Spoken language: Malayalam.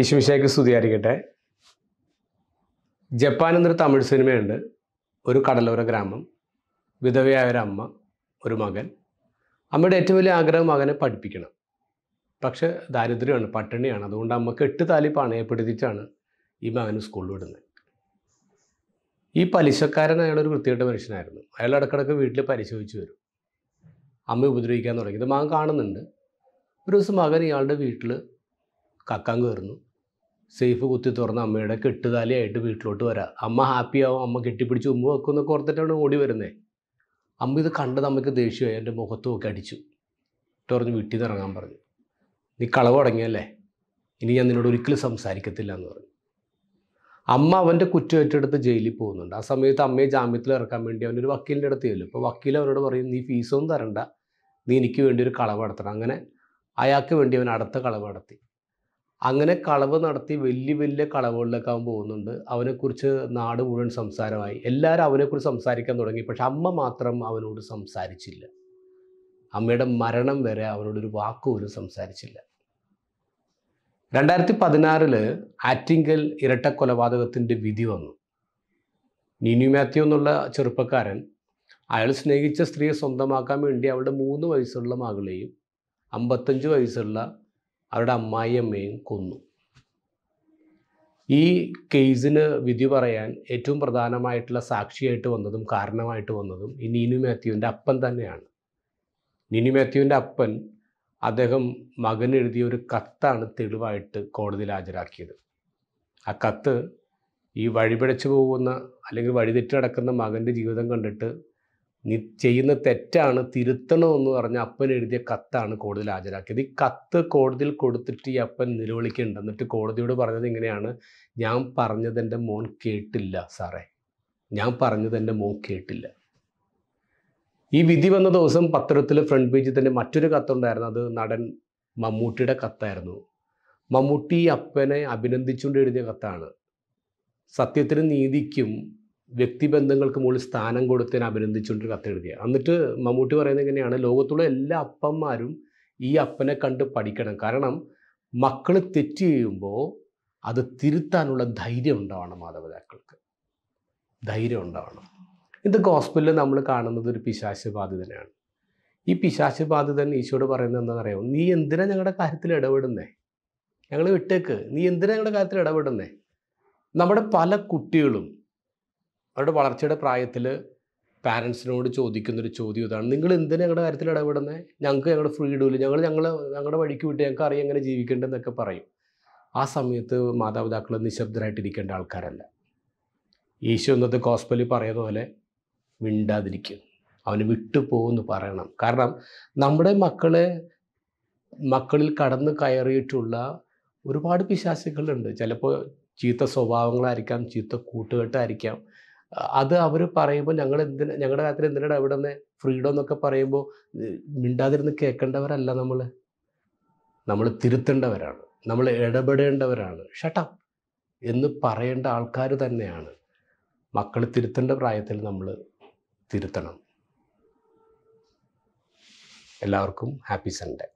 ഈശ്വമിശയ്ക്ക് സ്തുതിയായിരിക്കട്ടെ ജപ്പാൻ എന്നൊരു തമിഴ് സിനിമയുണ്ട് ഒരു കടലോര ഗ്രാമം വിധവയായ ഒരു അമ്മ ഒരു മകൻ അമ്മയുടെ ഏറ്റവും വലിയ ആഗ്രഹം മകനെ പഠിപ്പിക്കണം പക്ഷെ ദാരിദ്ര്യമാണ് പട്ടിണിയാണ് അതുകൊണ്ട് അമ്മ കെട്ട് താലി പണയപ്പെടുത്തിയിട്ടാണ് ഈ മകന് സ്കൂളിൽ വിടുന്നത് ഈ പലിശക്കാരൻ അയാളൊരു വൃത്തികെട്ട മനുഷ്യനായിരുന്നു അയാൾ ഇടക്കിടക്ക് വീട്ടിൽ പരിശോധിച്ച് വരും അമ്മ ഉപദ്രവിക്കാൻ തുടങ്ങി ഇത് മകൻ കാണുന്നുണ്ട് ഒരു ദിവസം മകൻ ഇയാളുടെ വീട്ടിൽ കക്കാൻ കയറുന്നു സേഫ് കുത്തി തുറന്ന് അമ്മയുടെ കെട്ടുതാലിയായിട്ട് വീട്ടിലോട്ട് വരാം അമ്മ ഹാപ്പിയാവും അമ്മ കെട്ടിപ്പിടിച്ച് ഉമ്മ എന്നൊക്കെ ഓർത്തിട്ടാണ് ഓടി വരുന്നത് അമ്മ ഇത് കണ്ടത് അമ്മയ്ക്ക് ദേഷ്യമായി എൻ്റെ മുഖത്ത് നോക്കി അടിച്ചു തുറഞ്ഞ് വീട്ടിൽ നിന്ന് ഇറങ്ങാൻ പറഞ്ഞു നീ കളവ് തുടങ്ങിയല്ലേ ഇനി ഞാൻ നിന്നോട് ഒരിക്കലും സംസാരിക്കത്തില്ല എന്ന് പറഞ്ഞു അമ്മ അവൻ്റെ കുറ്റം ഏറ്റെടുത്ത് ജയിലിൽ പോകുന്നുണ്ട് ആ സമയത്ത് അമ്മയെ ജാമ്യത്തിൽ ഇറക്കാൻ വേണ്ടി അവനൊരു വക്കീലിൻ്റെ അടുത്ത് ചെല്ലും അപ്പോൾ വക്കീൽ അവനോട് പറയും നീ ഫീസൊന്നും തരണ്ട നീ എനിക്ക് വേണ്ടി ഒരു കളവ് നടത്തണം അങ്ങനെ അയാൾക്ക് വേണ്ടി അവൻ അടുത്ത കളവ് നടത്തി അങ്ങനെ കളവ് നടത്തി വലിയ വലിയ കളവുകളിലേക്ക് അവൻ പോകുന്നുണ്ട് അവനെക്കുറിച്ച് നാട് മുഴുവൻ സംസാരമായി എല്ലാവരും അവനെക്കുറിച്ച് സംസാരിക്കാൻ തുടങ്ങി പക്ഷെ അമ്മ മാത്രം അവനോട് സംസാരിച്ചില്ല അമ്മയുടെ മരണം വരെ അവനോടൊരു വാക്കുപോലും സംസാരിച്ചില്ല രണ്ടായിരത്തി പതിനാറില് ആറ്റിങ്കൽ ഇരട്ട കൊലപാതകത്തിൻ്റെ വിധി വന്നു നീനു മാത്യു എന്നുള്ള ചെറുപ്പക്കാരൻ അയാൾ സ്നേഹിച്ച സ്ത്രീയെ സ്വന്തമാക്കാൻ വേണ്ടി അവളുടെ മൂന്ന് വയസ്സുള്ള മകളെയും അമ്പത്തഞ്ച് വയസ്സുള്ള അവരുടെ അമ്മായിയമ്മയും കൊന്നു ഈ കേസിന് വിധി പറയാൻ ഏറ്റവും പ്രധാനമായിട്ടുള്ള സാക്ഷിയായിട്ട് വന്നതും കാരണമായിട്ട് വന്നതും ഈ നീനു മാത്യുവിൻ്റെ അപ്പൻ തന്നെയാണ് നീനു മാത്യുവിൻ്റെ അപ്പൻ അദ്ദേഹം മകൻ എഴുതിയ ഒരു കത്താണ് തെളിവായിട്ട് കോടതിയിൽ ഹാജരാക്കിയത് ആ കത്ത് ഈ വഴിപിഴച്ചു പോകുന്ന അല്ലെങ്കിൽ വഴിതെറ്റി നടക്കുന്ന മകൻ്റെ ജീവിതം കണ്ടിട്ട് നി ചെയ്യുന്ന തെറ്റാണ് തിരുത്തണമെന്ന് പറഞ്ഞ അപ്പൻ എഴുതിയ കത്താണ് കോടതിയിൽ ഹാജരാക്കിയത് ഈ കത്ത് കോടതിയിൽ കൊടുത്തിട്ട് ഈ അപ്പൻ നിലവിളിക്കുന്നുണ്ട് എന്നിട്ട് കോടതിയോട് പറഞ്ഞത് ഇങ്ങനെയാണ് ഞാൻ പറഞ്ഞത് എൻ്റെ മോൻ കേട്ടില്ല സാറേ ഞാൻ പറഞ്ഞത് എൻ്റെ മോൻ കേട്ടില്ല ഈ വിധി വന്ന ദിവസം പത്രത്തിൽ ഫ്രണ്ട് പേജിൽ തന്നെ മറ്റൊരു കത്തുണ്ടായിരുന്നു അത് നടൻ മമ്മൂട്ടിയുടെ കത്തായിരുന്നു മമ്മൂട്ടി അപ്പനെ അഭിനന്ദിച്ചുകൊണ്ട് എഴുതിയ കത്താണ് സത്യത്തിനും നീതിക്കും വ്യക്തിബന്ധങ്ങൾക്ക് മുകളിൽ സ്ഥാനം കൊടുത്തതിനെ അഭിനന്ദിച്ചുകൊണ്ട് കത്തെഴുതിയ എന്നിട്ട് മമ്മൂട്ടി പറയുന്നത് എങ്ങനെയാണ് ലോകത്തുള്ള എല്ലാ അപ്പന്മാരും ഈ അപ്പനെ കണ്ട് പഠിക്കണം കാരണം മക്കൾ തെറ്റ് ചെയ്യുമ്പോൾ അത് തിരുത്താനുള്ള ധൈര്യം ഉണ്ടാവണം മാതാപിതാക്കൾക്ക് ധൈര്യം ഉണ്ടാവണം ഇത് ഗോസ്പിറ്റലിൽ നമ്മൾ കാണുന്നത് ഒരു പിശാശ് ബാധിതനാണ് ഈ പിശാശ് ബാധിതൻ ഈശോട് പറയുന്നത് എന്താണെന്നറിയാമോ നീ എന്തിനാ ഞങ്ങളുടെ കാര്യത്തിൽ ഇടപെടുന്നേ ഞങ്ങൾ വിട്ടേക്ക് നീ എന്തിനാ ഞങ്ങളുടെ കാര്യത്തിൽ ഇടപെടുന്നേ നമ്മുടെ പല കുട്ടികളും അവരുടെ വളർച്ചയുടെ പ്രായത്തിൽ പാരൻസിനോട് ചോദിക്കുന്നൊരു ചോദ്യം ഇതാണ് നിങ്ങൾ എന്തിനാണ് ഞങ്ങളുടെ കാര്യത്തിൽ ഇടപെടുന്നത് ഞങ്ങൾക്ക് ഞങ്ങളുടെ ഫ്രീഡമില്ല ഞങ്ങൾ ഞങ്ങൾ ഞങ്ങളുടെ വഴിക്ക് വിട്ട് ഞങ്ങൾക്ക് അറിയാം എങ്ങനെ ജീവിക്കേണ്ടതെന്നൊക്കെ പറയും ആ സമയത്ത് മാതാപിതാക്കൾ നിശബ്ദരായിട്ടിരിക്കേണ്ട ആൾക്കാരല്ല യേശു എന്നത് കോസ്പലി പറയുന്ന പോലെ മിണ്ടാതിരിക്കും അവന് വിട്ടുപോകുമെന്ന് പറയണം കാരണം നമ്മുടെ മക്കളെ മക്കളിൽ കടന്ന് കയറിയിട്ടുള്ള ഒരുപാട് പിശാസികളുണ്ട് ചിലപ്പോൾ ചീത്ത സ്വഭാവങ്ങളായിരിക്കാം ചീത്ത കൂട്ടുകെട്ടായിരിക്കാം അത് അവർ പറയുമ്പോൾ ഞങ്ങൾ എന്തിനാ ഞങ്ങളുടെ കാര്യത്തിൽ എന്തിനാണ് അവിടെ നിന്ന് ഫ്രീഡം എന്നൊക്കെ പറയുമ്പോൾ മിണ്ടാതിരുന്ന് കേൾക്കേണ്ടവരല്ല നമ്മൾ നമ്മൾ തിരുത്തേണ്ടവരാണ് നമ്മൾ ഇടപെടേണ്ടവരാണ് ഷട്ടപ്പ് എന്ന് പറയേണ്ട ആൾക്കാർ തന്നെയാണ് മക്കൾ തിരുത്തേണ്ട പ്രായത്തിൽ നമ്മൾ തിരുത്തണം എല്ലാവർക്കും ഹാപ്പി സൺഡേ